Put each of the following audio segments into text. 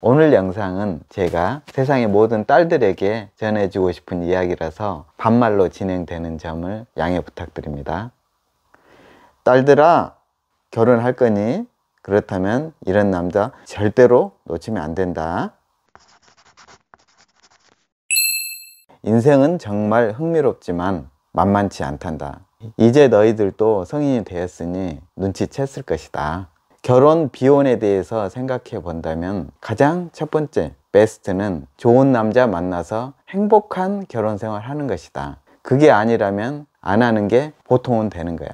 오늘 영상은 제가 세상의 모든 딸들에게 전해주고 싶은 이야기라서 반말로 진행되는 점을 양해 부탁드립니다. 딸들아, 결혼할 거니? 그렇다면 이런 남자 절대로 놓치면 안 된다. 인생은 정말 흥미롭지만 만만치 않단다. 이제 너희들도 성인이 되었으니 눈치챘을 것이다. 결혼 비혼에 대해서 생각해 본다면 가장 첫 번째 베스트는 좋은 남자 만나서 행복한 결혼 생활 하는 것이다. 그게 아니라면 안 하는 게 보통은 되는 거야.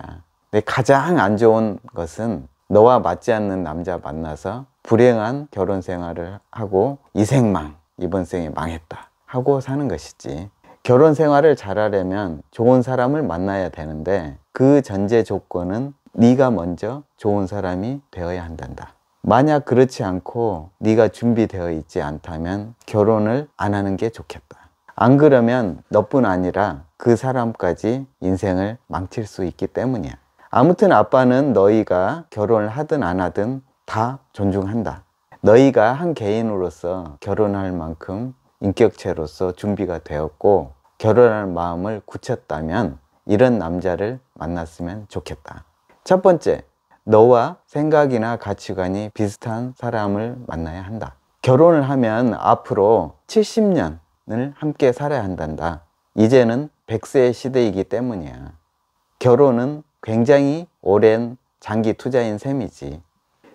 근데 가장 안 좋은 것은 너와 맞지 않는 남자 만나서 불행한 결혼 생활을 하고 이 생망, 이번 생에 망했다 하고 사는 것이지. 결혼 생활을 잘하려면 좋은 사람을 만나야 되는데 그 전제 조건은 네가 먼저 좋은 사람이 되어야 한단다. 만약 그렇지 않고 네가 준비되어 있지 않다면 결혼을 안 하는 게 좋겠다. 안 그러면 너뿐 아니라 그 사람까지 인생을 망칠 수 있기 때문이야. 아무튼 아빠는 너희가 결혼을 하든 안 하든 다 존중한다. 너희가 한 개인으로서 결혼할 만큼 인격체로서 준비가 되었고 결혼할 마음을 굳혔다면 이런 남자를 만났으면 좋겠다. 첫 번째, 너와 생각이나 가치관이 비슷한 사람을 만나야 한다. 결혼을 하면 앞으로 70년을 함께 살아야 한단다. 이제는 100세의 시대이기 때문이야. 결혼은 굉장히 오랜 장기 투자인 셈이지.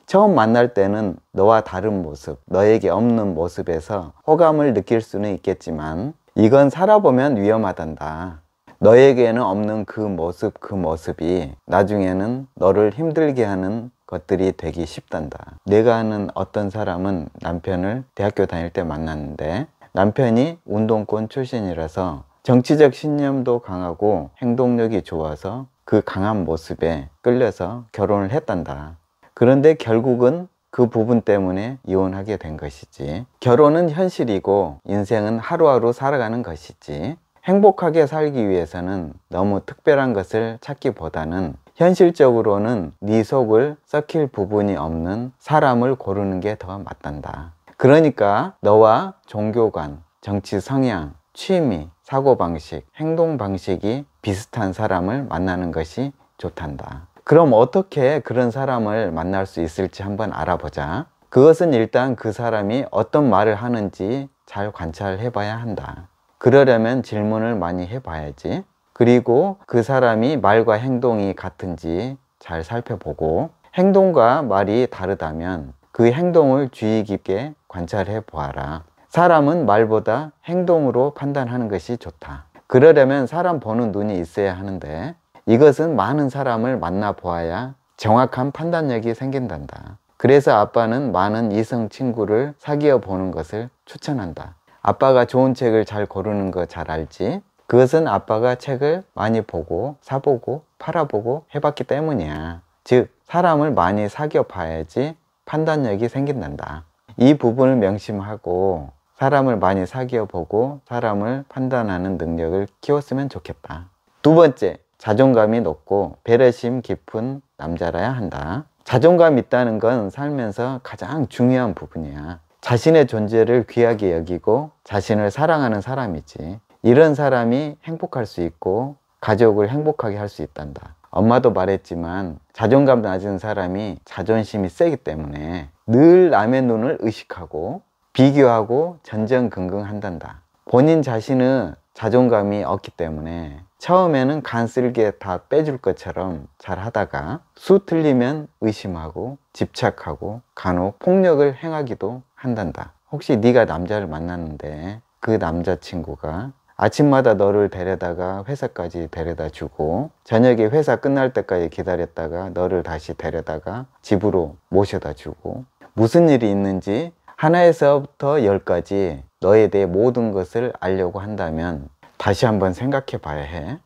처음 만날 때는 너와 다른 모습, 너에게 없는 모습에서 호감을 느낄 수는 있겠지만 이건 살아보면 위험하단다. 너에게는 없는 그 모습 그 모습이 나중에는 너를 힘들게 하는 것들이 되기 쉽단다. 내가 아는 어떤 사람은 남편을 대학교 다닐 때 만났는데 남편이 운동권 출신이라서 정치적 신념도 강하고 행동력이 좋아서 그 강한 모습에 끌려서 결혼을 했단다. 그런데 결국은 그 부분 때문에 이혼하게 된 것이지. 결혼은 현실이고 인생은 하루하루 살아가는 것이지. 행복하게 살기 위해서는 너무 특별한 것을 찾기보다는 현실적으로는 네 속을 썩힐 부분이 없는 사람을 고르는 게 더 맞단다. 그러니까 너와 종교관, 정치 성향, 취미, 사고방식, 행동방식이 비슷한 사람을 만나는 것이 좋단다. 그럼 어떻게 그런 사람을 만날 수 있을지 한번 알아보자. 그것은 일단 그 사람이 어떤 말을 하는지 잘 관찰해 봐야 한다. 그러려면 질문을 많이 해봐야지. 그리고 그 사람이 말과 행동이 같은지 잘 살펴보고 행동과 말이 다르다면 그 행동을 주의 깊게 관찰해 보아라. 사람은 말보다 행동으로 판단하는 것이 좋다. 그러려면 사람 보는 눈이 있어야 하는데 이것은 많은 사람을 만나 보아야 정확한 판단력이 생긴단다. 그래서 아빠는 많은 이성 친구를 사귀어 보는 것을 추천한다. 아빠가 좋은 책을 잘 고르는 거 잘 알지? 그것은 아빠가 책을 많이 보고 사보고 팔아보고 해봤기 때문이야. 즉 사람을 많이 사귀어 봐야지 판단력이 생긴단다. 이 부분을 명심하고 사람을 많이 사귀어 보고 사람을 판단하는 능력을 키웠으면 좋겠다. 두 번째, 자존감이 높고 배려심 깊은 남자라야 한다. 자존감 있다는 건 살면서 가장 중요한 부분이야. 자신의 존재를 귀하게 여기고 자신을 사랑하는 사람이지. 이런 사람이 행복할 수 있고 가족을 행복하게 할 수 있단다. 엄마도 말했지만 자존감 낮은 사람이 자존심이 세기 때문에 늘 남의 눈을 의식하고 비교하고 전전긍긍한단다. 본인 자신은 자존감이 없기 때문에 처음에는 간 쓸게 다 빼줄 것처럼 잘 하다가 수 틀리면 의심하고 집착하고 간혹 폭력을 행하기도 한단다. 혹시 네가 남자를 만났는데 그 남자친구가 아침마다 너를 데려다가 회사까지 데려다 주고 저녁에 회사 끝날 때까지 기다렸다가 너를 다시 데려다가 집으로 모셔다 주고 무슨 일이 있는지 하나에서부터 열까지 너에 대해 모든 것을 알려고 한다면 다시 한번 생각해 봐야 해.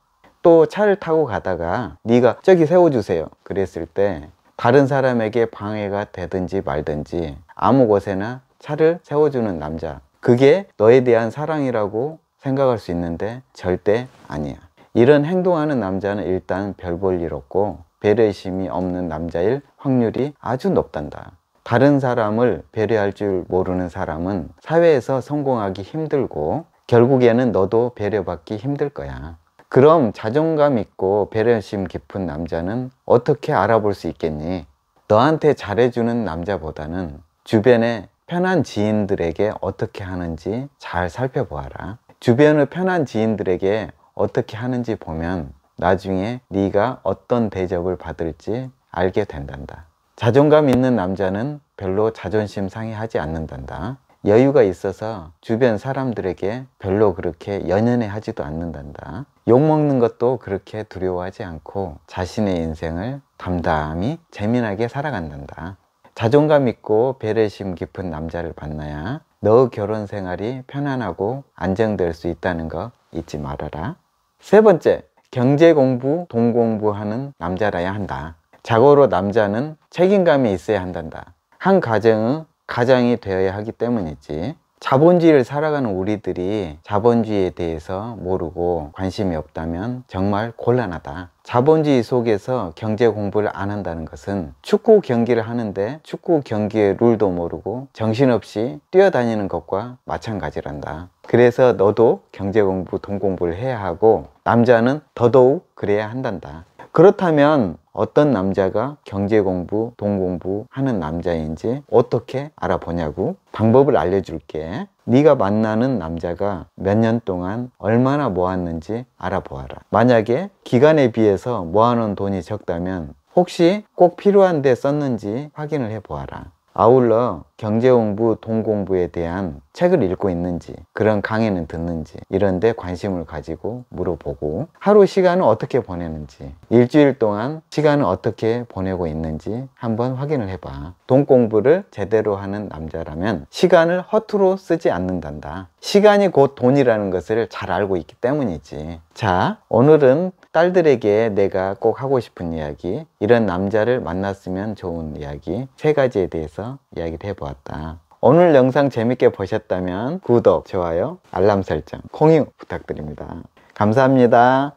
또 차를 타고 가다가 네가 저기 세워주세요. 그랬을 때 다른 사람에게 방해가 되든지 말든지 아무 곳에나 차를 세워주는 남자. 그게 너에 대한 사랑이라고 생각할 수 있는데 절대 아니야. 이런 행동하는 남자는 일단 별 볼 일 없고 배려심이 없는 남자일 확률이 아주 높단다. 다른 사람을 배려할 줄 모르는 사람은 사회에서 성공하기 힘들고 결국에는 너도 배려받기 힘들 거야. 그럼 자존감 있고 배려심 깊은 남자는 어떻게 알아볼 수 있겠니? 너한테 잘해주는 남자보다는 주변에 편한 지인들에게 어떻게 하는지 잘 살펴보아라. 주변의 편한 지인들에게 어떻게 하는지 보면 나중에 네가 어떤 대접을 받을지 알게 된단다. 자존감 있는 남자는 별로 자존심 상해하지 않는단다. 여유가 있어서 주변 사람들에게 별로 그렇게 연연해 하지도 않는단다. 욕먹는 것도 그렇게 두려워하지 않고 자신의 인생을 담담히 재미나게 살아간단다. 자존감 있고 배려심 깊은 남자를 만나야 너 결혼 생활이 편안하고 안정될 수 있다는 거 잊지 말아라. 세 번째, 경제 공부, 동 공부하는 남자라야 한다. 자고로 남자는 책임감이 있어야 한단다. 한 가정의 가장이 되어야 하기 때문이지. 자본주의를 살아가는 우리들이 자본주의에 대해서 모르고 관심이 없다면 정말 곤란하다. 자본주의 속에서 경제 공부를 안 한다는 것은 축구 경기를 하는데 축구 경기의 룰도 모르고 정신없이 뛰어다니는 것과 마찬가지란다. 그래서 너도 경제 공부, 돈 공부를 해야 하고 남자는 더더욱 그래야 한단다. 그렇다면 어떤 남자가 경제 공부, 돈 공부 하는 남자인지 어떻게 알아보냐고 방법을 알려줄게. 네가 만나는 남자가 몇 년 동안 얼마나 모았는지 알아보아라. 만약에 기간에 비해서 모아놓은 돈이 적다면 혹시 꼭 필요한 데 썼는지 확인을 해보아라. 아울러 경제공부, 돈공부에 대한 책을 읽고 있는지 그런 강의는 듣는지 이런 데 관심을 가지고 물어보고 하루 시간을 어떻게 보내는지 일주일 동안 시간을 어떻게 보내고 있는지 한번 확인을 해봐 돈공부를 제대로 하는 남자라면 시간을 허투루 쓰지 않는단다 시간이 곧 돈이라는 것을 잘 알고 있기 때문이지 자 오늘은 딸들에게 내가 꼭 하고 싶은 이야기, 이런 남자를 만났으면 좋은 이야기 세 가지에 대해서 이야기를 해보았다. 오늘 영상 재밌게 보셨다면 구독, 좋아요, 알람 설정, 공유 부탁드립니다. 감사합니다.